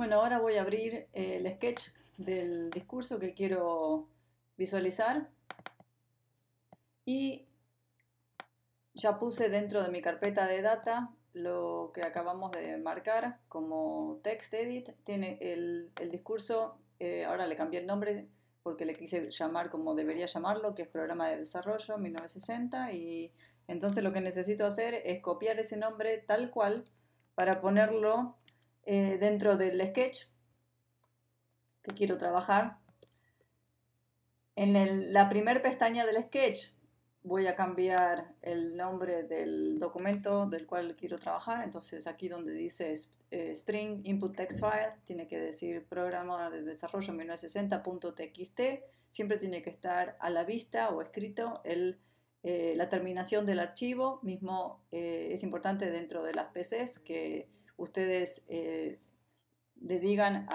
Bueno, ahora voy a abrir eh, el sketch del discurso que quiero visualizar y ya puse dentro de mi carpeta de data lo que acabamos de marcar como text edit. Tiene el, discurso, eh, ahora le cambié el nombre porque le quise llamar como debería llamarlo, que es Programa de Desarrollo 1960. Y entonces lo que necesito hacer es copiar ese nombre tal cual para ponerlo eh, dentro del sketch que quiero trabajar. En la primera pestaña del sketch voy a cambiar el nombre del documento del cual quiero trabajar. Entonces aquí donde dice eh, string input text file, tiene que decir programa de desarrollo 1960.txt. Siempre tiene que estar a la vista o escrito el, eh, la terminación del archivo. Mismo es importante dentro de las PCs que ustedes eh, le digan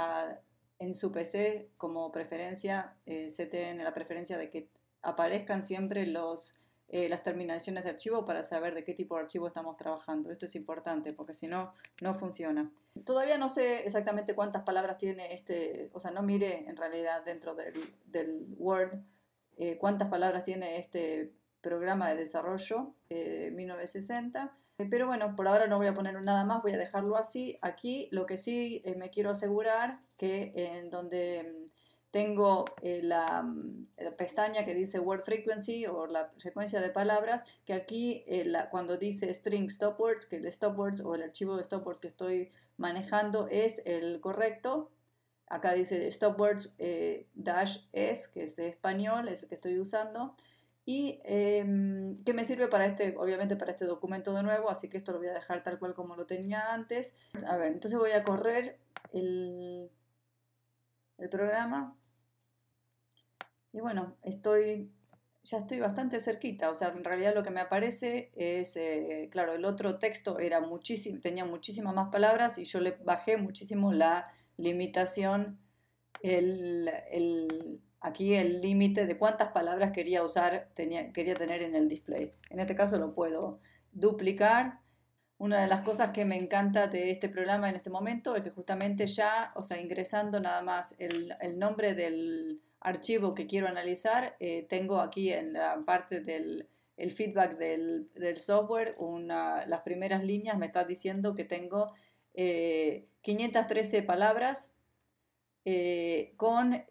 en su PC como preferencia, eh, CTN, la preferencia de que aparezcan siempre eh, las terminaciones de archivo para saber de qué tipo de archivo estamos trabajando. Esto es importante porque si no, no funciona. Todavía no sé exactamente cuántas palabras tiene este, o sea, no mire en realidad dentro del, Word eh, cuántas palabras tiene este programa de desarrollo 1960 eh, pero bueno, por ahora no voy a poner nada más, voy a dejarlo así. Aquí lo que sí eh, me quiero asegurar que en donde mm, tengo eh, mm, la, pestaña que dice Word Frequency o la frecuencia de palabras, que aquí cuando dice string stop que el stop o el archivo de stop que estoy manejando es el correcto. Acá dice stop words dash s, que es de español, es el que estoy usando y eh, que me sirve para este, obviamente para este documento de nuevo, así que esto lo voy a dejar tal cual como lo tenía antes. A ver, entonces voy a correr el, el programa y bueno, estoy ya estoy bastante cerquita, o sea, en realidad lo que me aparece es, eh, claro, el otro texto era muchísimo, tenía muchísimas más palabras y yo le bajé muchísimo la limitación, el aquí el límite de cuántas palabras quería usar, quería tener en el display. En este caso lo puedo duplicar. Una de las cosas que me encanta de este programa en este momento es que justamente ya, o sea, ingresando nada más el, nombre del archivo que quiero analizar, eh, tengo aquí en la parte del feedback del, software, una, las primeras líneas me está diciendo que tengo 513 eh, palabras eh, con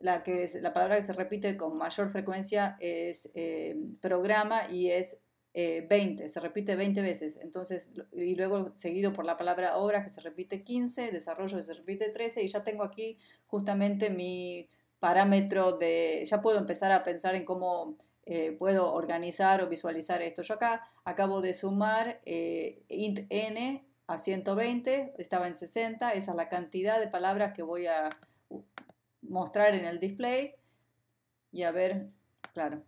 la, que la palabra que se repite con mayor frecuencia es eh, programa y es 20, eh, se repite 20 veces. Entonces, y luego seguido por la palabra obra que se repite 15, desarrollo que se repite 13 y ya tengo aquí justamente mi parámetro de, ya puedo empezar a pensar en cómo eh, puedo organizar o visualizar esto. Yo acá acabo de sumar int n a 120, estaba en 60, esa es la cantidad de palabras que voy a mostrar en el display y a ver, claro,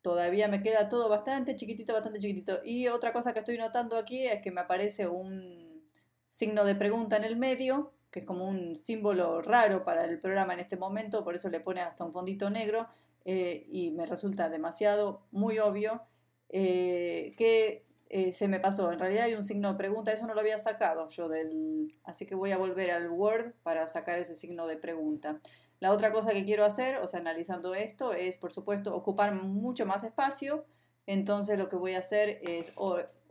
todavía me queda todo bastante chiquitito, bastante chiquitito. Y otra cosa que estoy notando aquí es que me aparece un signo de pregunta en el medio, que es como un símbolo raro para el programa en este momento, por eso le pone hasta un fondito negro eh, y me resulta demasiado muy obvio eh, que eh, se me pasó. En realidad hay un signo de pregunta, eso no lo había sacado yo del... Así que voy a volver al Word para sacar ese signo de pregunta. La otra cosa que quiero hacer, o sea, analizando esto, es por supuesto ocupar mucho más espacio. Entonces lo que voy a hacer es,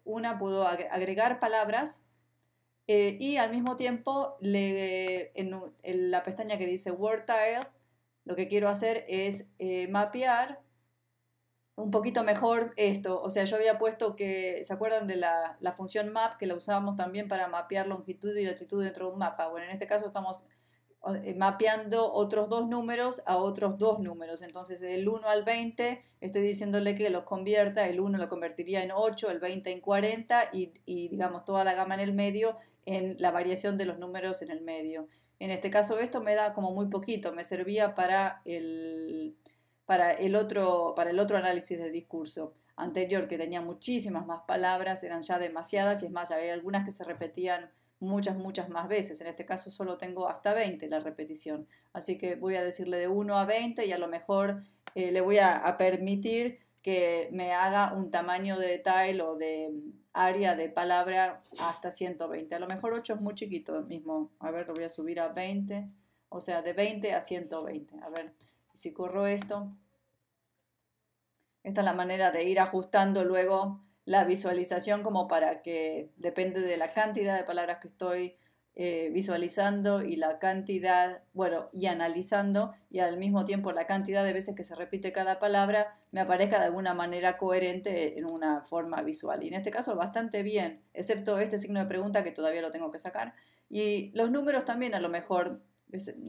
una, puedo agregar palabras eh, y al mismo tiempo en, la pestaña que dice Word Tile, lo que quiero hacer es eh, mapear un poquito mejor esto. O sea, yo había puesto que, ¿se acuerdan de la, función map que la usábamos también para mapear longitud y latitud dentro de un mapa? Bueno, en este caso estamos eh, mapeando otros dos números a otros dos números. Entonces, del 1 al 20, estoy diciéndole que los convierta, el 1 lo convertiría en 8, el 20 en 40 y, y, digamos toda la gama en el medio en la variación de los números en el medio. En este caso esto me da como muy poquito, me servía para el, para el otro, para el otro análisis de discurso anterior, que tenía muchísimas más palabras, eran ya demasiadas, y es más, había algunas que se repetían muchas, muchas más veces. En este caso solo tengo hasta 20 la repetición. Así que voy a decirle de 1 a 20 y a lo mejor eh, le voy a, permitir que me haga un tamaño de detalle o de área de palabra hasta 120. A lo mejor 8 es muy chiquito mismo. A ver, lo voy a subir a 20. O sea, de 20 a 120. A ver, si corro esto, esta es la manera de ir ajustando luego la visualización como para que depende de la cantidad de palabras que estoy eh, visualizando y la cantidad, bueno, y analizando y al mismo tiempo la cantidad de veces que se repite cada palabra me aparezca de alguna manera coherente en una forma visual. Y en este caso bastante bien, excepto este signo de pregunta que todavía lo tengo que sacar. Y los números también a lo mejor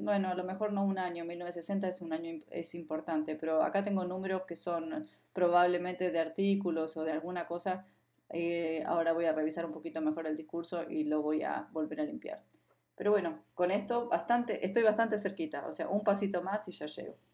bueno, a lo mejor no un año, 1960 es un año es importante, pero acá tengo números que son probablemente de artículos o de alguna cosa. Eh, ahora voy a revisar un poquito mejor el discurso y lo voy a volver a limpiar. Pero bueno, con esto bastante, estoy bastante cerquita, o sea, un pasito más y ya llego.